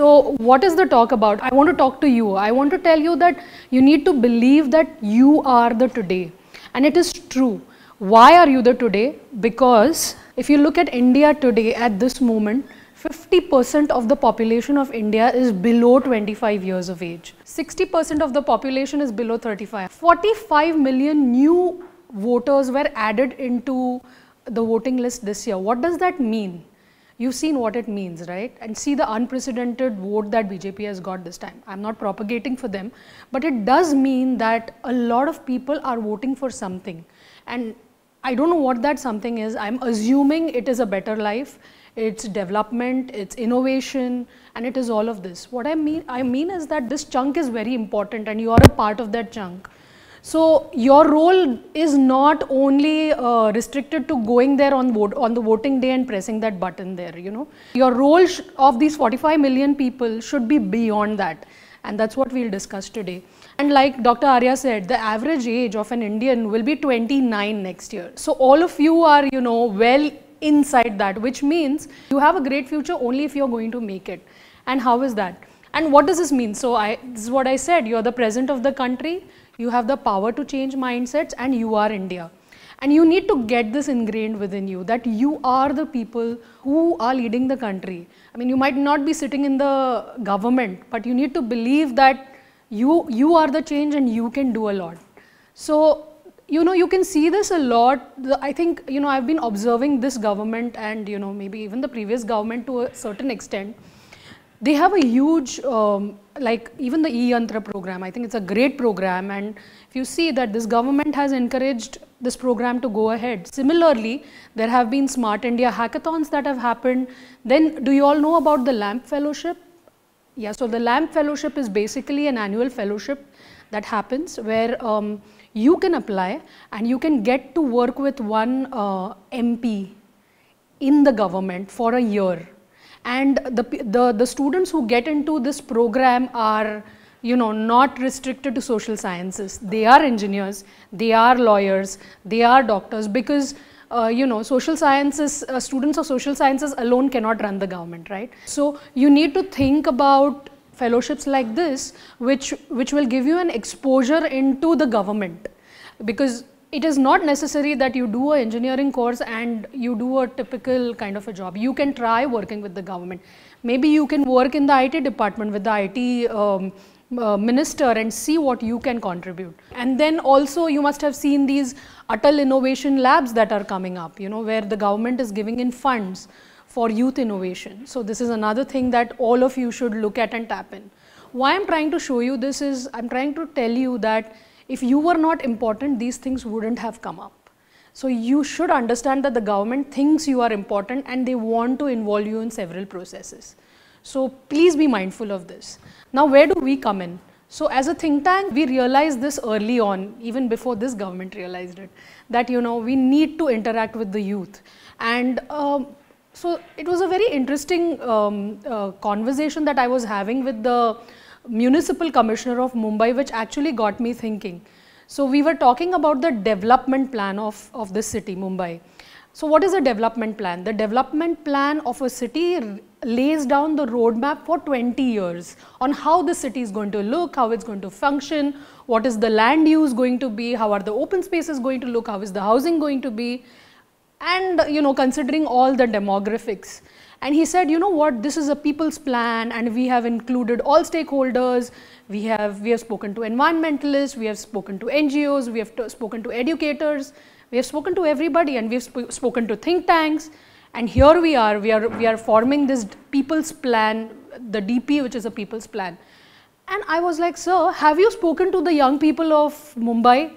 So what is the talk about? I want to talk to you. I want to tell you that you need to believe that you are the today. And it is true. Why are you the today? Because if you look at India today at this moment, 50% of the population of India is below 25 years of age. 60% of the population is below 35. 45 million new voters were added into the voting list this year. What does that mean? you've seen what it means, right? And see the unprecedented vote that BJP has got this time. I'm not propagating for them, but it does mean that a lot of people are voting for something. And I don't know what that something is. I'm assuming it is a better life, it's development, it's innovation, and it is all of this. What I mean, I mean is that this chunk is very important and you are a part of that chunk. So your role is not only uh, restricted to going there on vote, on the voting day and pressing that button there. You know, your role of these 45 million people should be beyond that, and that's what we'll discuss today. And like Dr. Arya said, the average age of an Indian will be 29 next year. So all of you are, you know, well inside that, which means you have a great future only if you're going to make it. And how is that? And what does this mean? So I, this is what I said, you are the president of the country, you have the power to change mindsets and you are India. And you need to get this ingrained within you that you are the people who are leading the country. I mean, you might not be sitting in the government, but you need to believe that you, you are the change and you can do a lot. So, you know, you can see this a lot. I think, you know, I've been observing this government and, you know, maybe even the previous government to a certain extent they have a huge, um, like even the e-yantra program, I think it's a great program. And if you see that this government has encouraged this program to go ahead. Similarly, there have been Smart India hackathons that have happened. Then do you all know about the LAMP fellowship? Yeah, so the LAMP fellowship is basically an annual fellowship that happens where um, you can apply and you can get to work with one uh, MP in the government for a year and the, the, the students who get into this program are you know not restricted to social sciences they are engineers they are lawyers they are doctors because uh, you know social sciences uh, students of social sciences alone cannot run the government right so you need to think about fellowships like this which which will give you an exposure into the government because it is not necessary that you do an engineering course and you do a typical kind of a job. You can try working with the government. Maybe you can work in the IT department with the IT um, uh, minister and see what you can contribute. And then also you must have seen these Atal innovation labs that are coming up, you know, where the government is giving in funds for youth innovation. So this is another thing that all of you should look at and tap in. Why I'm trying to show you this is I'm trying to tell you that if you were not important, these things wouldn't have come up. So you should understand that the government thinks you are important and they want to involve you in several processes. So please be mindful of this. Now where do we come in? So as a think tank, we realized this early on, even before this government realized it, that you know we need to interact with the youth. And um, so it was a very interesting um, uh, conversation that I was having with the municipal commissioner of Mumbai which actually got me thinking. So we were talking about the development plan of, of the city, Mumbai. So what is a development plan? The development plan of a city lays down the roadmap for 20 years on how the city is going to look, how it's going to function, what is the land use going to be, how are the open spaces going to look, how is the housing going to be and you know considering all the demographics. And he said, you know what, this is a people's plan and we have included all stakeholders. We have, we have spoken to environmentalists, we have spoken to NGOs, we have spoken to educators, we have spoken to everybody and we have sp spoken to think tanks. And here we are, we are, we are forming this people's plan, the DP which is a people's plan. And I was like, sir, have you spoken to the young people of Mumbai?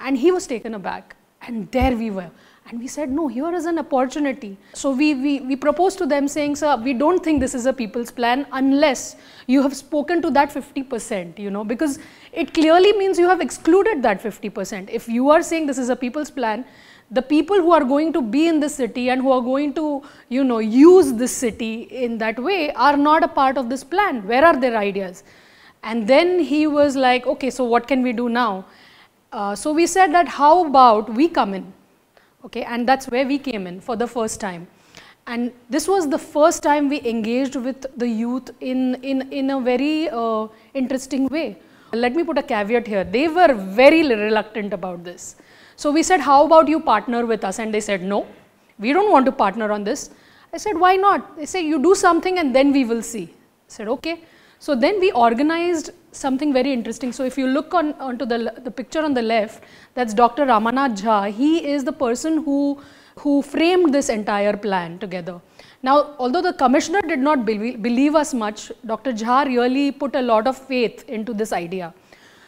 And he was taken aback. And there we were. And we said, no, here is an opportunity. So we, we, we proposed to them saying, sir, we don't think this is a people's plan unless you have spoken to that 50%, you know, because it clearly means you have excluded that 50%. If you are saying this is a people's plan, the people who are going to be in the city and who are going to, you know, use this city in that way are not a part of this plan. Where are their ideas? And then he was like, okay, so what can we do now? Uh, so we said that how about we come in okay and that's where we came in for the first time and this was the first time we engaged with the youth in in in a very uh, interesting way let me put a caveat here they were very reluctant about this so we said how about you partner with us and they said no we don't want to partner on this i said why not they said you do something and then we will see I said okay so then we organized something very interesting. So if you look on onto the, the picture on the left, that's Dr. Ramanath Jha. He is the person who, who framed this entire plan together. Now, although the commissioner did not believe, believe us much, Dr. Jha really put a lot of faith into this idea.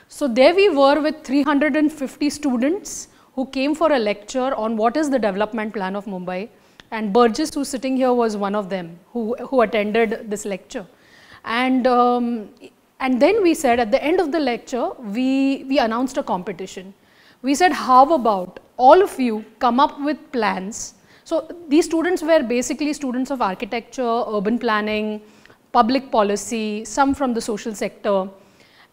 So there we were with 350 students who came for a lecture on what is the development plan of Mumbai. And Burgess, who's sitting here, was one of them who, who attended this lecture. And, um, and then we said at the end of the lecture, we, we announced a competition. We said, how about all of you come up with plans. So these students were basically students of architecture, urban planning, public policy, some from the social sector.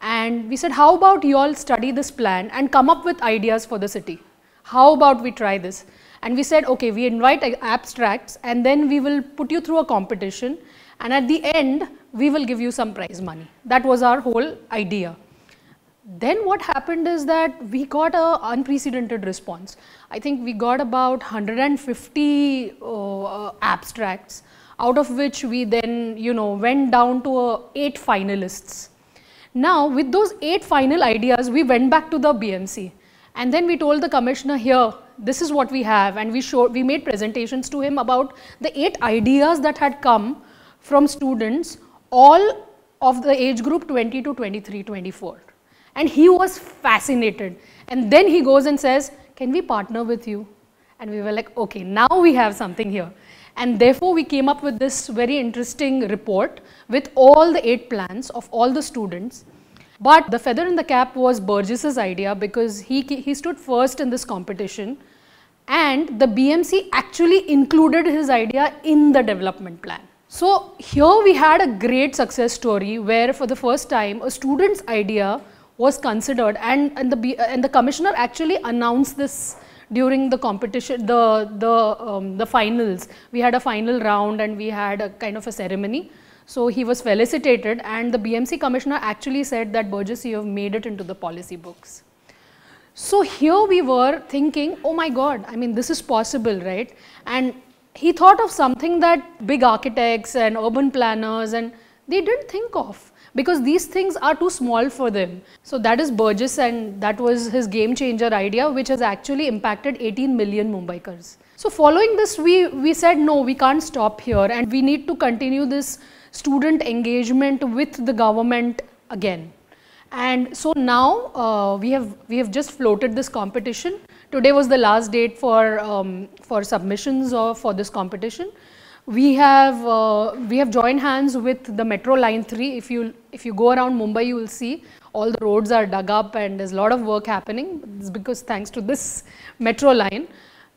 And we said, how about you all study this plan and come up with ideas for the city? How about we try this? And we said, okay, we invite abstracts and then we will put you through a competition and at the end we will give you some prize money. That was our whole idea. Then what happened is that we got an unprecedented response. I think we got about 150 uh, abstracts out of which we then you know went down to uh, eight finalists. Now with those eight final ideas we went back to the BMC and then we told the commissioner here this is what we have and we showed we made presentations to him about the eight ideas that had come from students all of the age group 20 to 23, 24. And he was fascinated. And then he goes and says, can we partner with you? And we were like, okay, now we have something here. And therefore, we came up with this very interesting report with all the eight plans of all the students. But the feather in the cap was Burgess's idea because he, he stood first in this competition and the BMC actually included his idea in the development plan. So here we had a great success story where for the first time a student's idea was considered and, and, the, and the commissioner actually announced this during the competition, the, the, um, the finals. We had a final round and we had a kind of a ceremony. So he was felicitated and the BMC commissioner actually said that Burgess you have made it into the policy books. So here we were thinking, oh my god, I mean this is possible, right? And he thought of something that big architects and urban planners and they didn't think of because these things are too small for them. So that is Burgess and that was his game changer idea which has actually impacted 18 million Mumbaikars. So following this we, we said no we can't stop here and we need to continue this student engagement with the government again. And so now uh, we, have, we have just floated this competition Today was the last date for, um, for submissions for this competition. We have, uh, we have joined hands with the Metro Line 3. If you, if you go around Mumbai, you will see all the roads are dug up and there's a lot of work happening. It's because thanks to this Metro Line.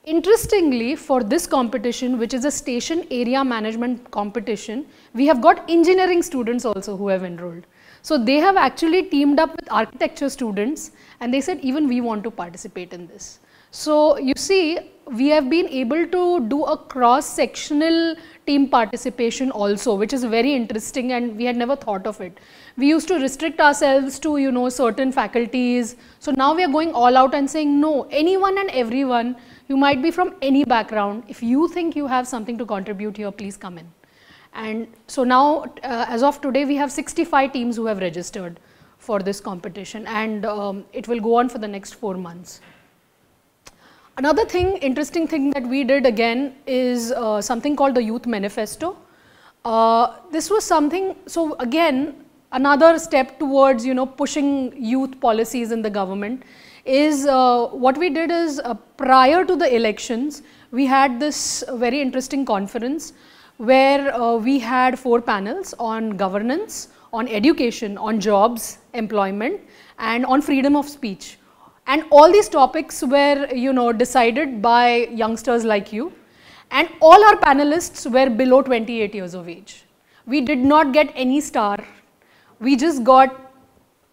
Interestingly, for this competition, which is a station area management competition, we have got engineering students also who have enrolled. So they have actually teamed up with architecture students and they said even we want to participate in this. So you see we have been able to do a cross-sectional team participation also which is very interesting and we had never thought of it. We used to restrict ourselves to you know certain faculties. So now we are going all out and saying no anyone and everyone you might be from any background if you think you have something to contribute here please come in. And so now, uh, as of today, we have 65 teams who have registered for this competition and um, it will go on for the next four months. Another thing, interesting thing that we did again is uh, something called the Youth Manifesto. Uh, this was something, so again, another step towards, you know, pushing youth policies in the government is uh, what we did is uh, prior to the elections, we had this very interesting conference where uh, we had four panels on governance, on education, on jobs, employment and on freedom of speech. And all these topics were you know decided by youngsters like you and all our panelists were below 28 years of age. We did not get any star, we just got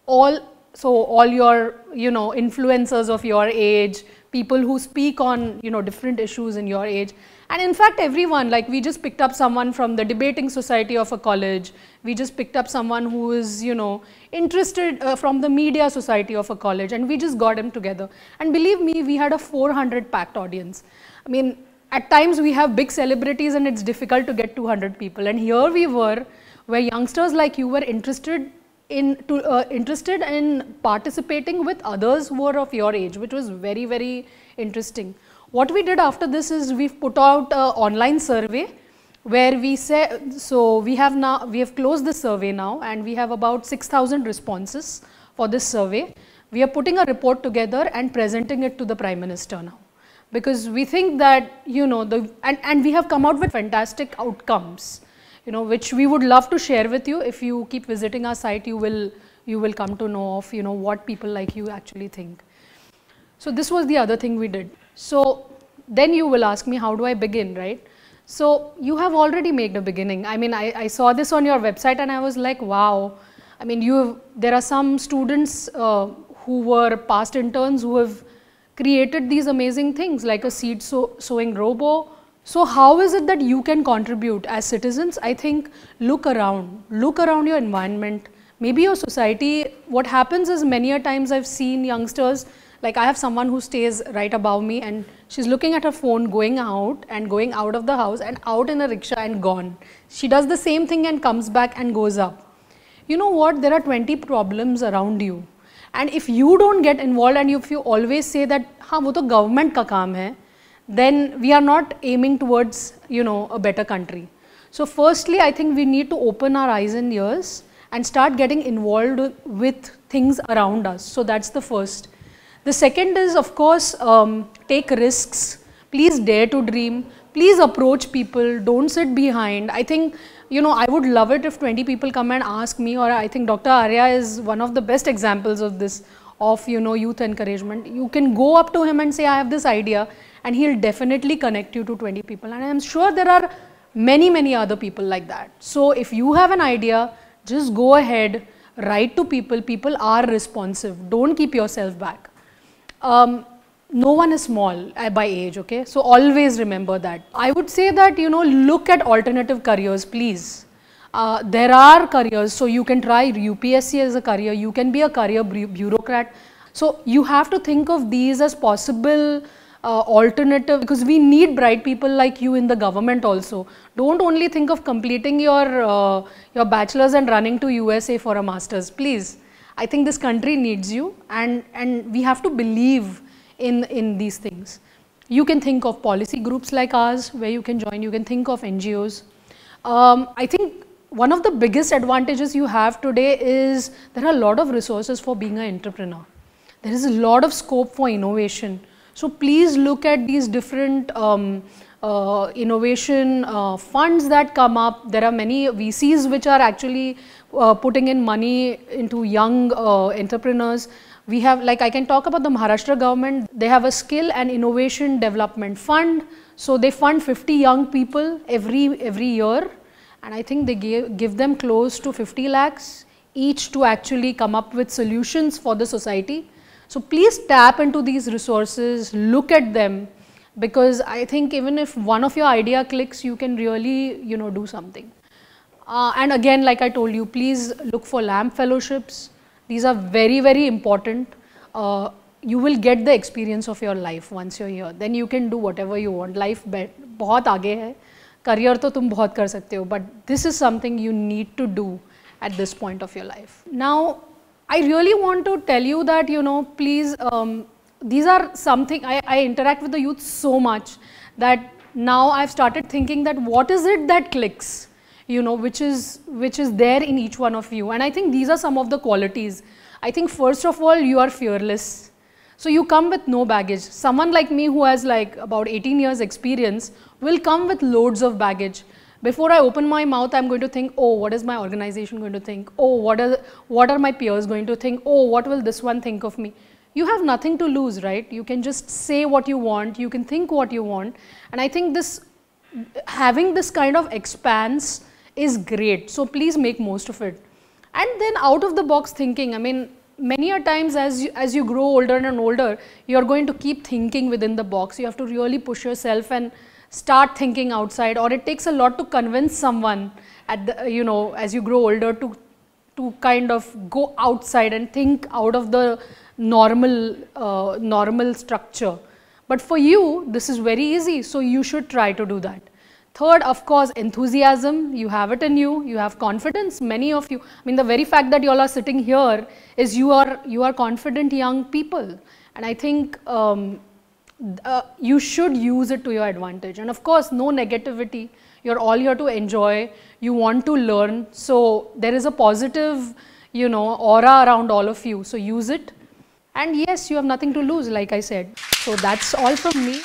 all, so all your you know influencers of your age, people who speak on you know different issues in your age and in fact, everyone, like we just picked up someone from the debating society of a college. We just picked up someone who is, you know, interested uh, from the media society of a college. And we just got them together. And believe me, we had a 400 packed audience. I mean, at times we have big celebrities and it's difficult to get 200 people. And here we were, where youngsters like you were interested in to, uh, interested in participating with others who are of your age, which was very, very interesting. What we did after this is we've put out an online survey where we say, so we have now, we have closed the survey now and we have about 6,000 responses for this survey. We are putting a report together and presenting it to the Prime Minister now because we think that, you know, the, and, and we have come out with fantastic outcomes, you know, which we would love to share with you. If you keep visiting our site, you will, you will come to know of, you know, what people like you actually think. So this was the other thing we did. So then you will ask me, how do I begin, right? So you have already made a beginning. I mean, I, I saw this on your website and I was like, wow. I mean, you have, there are some students uh, who were past interns who have created these amazing things like a seed sow sowing robo. So how is it that you can contribute as citizens? I think look around, look around your environment, maybe your society. What happens is many a times I've seen youngsters like I have someone who stays right above me and she's looking at her phone going out and going out of the house and out in a rickshaw and gone. She does the same thing and comes back and goes up. You know what? There are 20 problems around you. And if you don't get involved and if you always say that, ha, wo to government ka kaam hai, then we are not aiming towards, you know, a better country. So firstly, I think we need to open our eyes and ears and start getting involved with things around us. So that's the first. The second is of course um, take risks, please dare to dream, please approach people, don't sit behind. I think you know, I would love it if 20 people come and ask me or I think Dr. Arya is one of the best examples of this of, you know, youth encouragement. You can go up to him and say, I have this idea and he'll definitely connect you to 20 people. And I'm sure there are many, many other people like that. So if you have an idea, just go ahead, write to people. People are responsive. Don't keep yourself back. Um, no one is small uh, by age, okay? So always remember that. I would say that, you know, look at alternative careers, please. Uh, there are careers, so you can try UPSC as a career, you can be a career bureaucrat. So you have to think of these as possible uh, alternative because we need bright people like you in the government also. Don't only think of completing your, uh, your bachelor's and running to USA for a master's, please. I think this country needs you and, and we have to believe in, in these things. You can think of policy groups like ours where you can join, you can think of NGOs. Um, I think one of the biggest advantages you have today is there are a lot of resources for being an entrepreneur. There is a lot of scope for innovation. So please look at these different um, uh, innovation uh, funds that come up. There are many VCs which are actually uh, putting in money into young uh, entrepreneurs. We have, like I can talk about the Maharashtra government, they have a skill and innovation development fund. So they fund 50 young people every, every year. And I think they give, give them close to 50 lakhs each to actually come up with solutions for the society. So please tap into these resources, look at them because I think even if one of your idea clicks, you can really, you know, do something. Uh, and again, like I told you, please look for LAMP fellowships. These are very, very important. Uh, you will get the experience of your life once you're here. Then you can do whatever you want. Life बहुत आगे है. Career तो तुम बहुत कर सकते हो. But this is something you need to do at this point of your life. Now, I really want to tell you that, you know, please, um, these are something, I, I interact with the youth so much that now I've started thinking that what is it that clicks? you know, which is, which is there in each one of you. And I think these are some of the qualities. I think first of all, you are fearless. So you come with no baggage. Someone like me who has like about 18 years experience will come with loads of baggage. Before I open my mouth, I'm going to think, oh, what is my organization going to think? Oh, what are, what are my peers going to think? Oh, what will this one think of me? You have nothing to lose, right? You can just say what you want. You can think what you want. And I think this, having this kind of expanse is great. So please make most of it. And then out of the box thinking, I mean, many a times as you, as you grow older and older, you're going to keep thinking within the box. You have to really push yourself and start thinking outside or it takes a lot to convince someone at the, you know, as you grow older to, to kind of go outside and think out of the normal, uh, normal structure. But for you, this is very easy. So you should try to do that. Third, of course, enthusiasm. You have it in you. You have confidence. Many of you, I mean, the very fact that you all are sitting here is you are you are confident young people, and I think um, uh, you should use it to your advantage. And of course, no negativity. You're all here to enjoy. You want to learn. So there is a positive, you know, aura around all of you. So use it. And yes, you have nothing to lose, like I said. So that's all from me.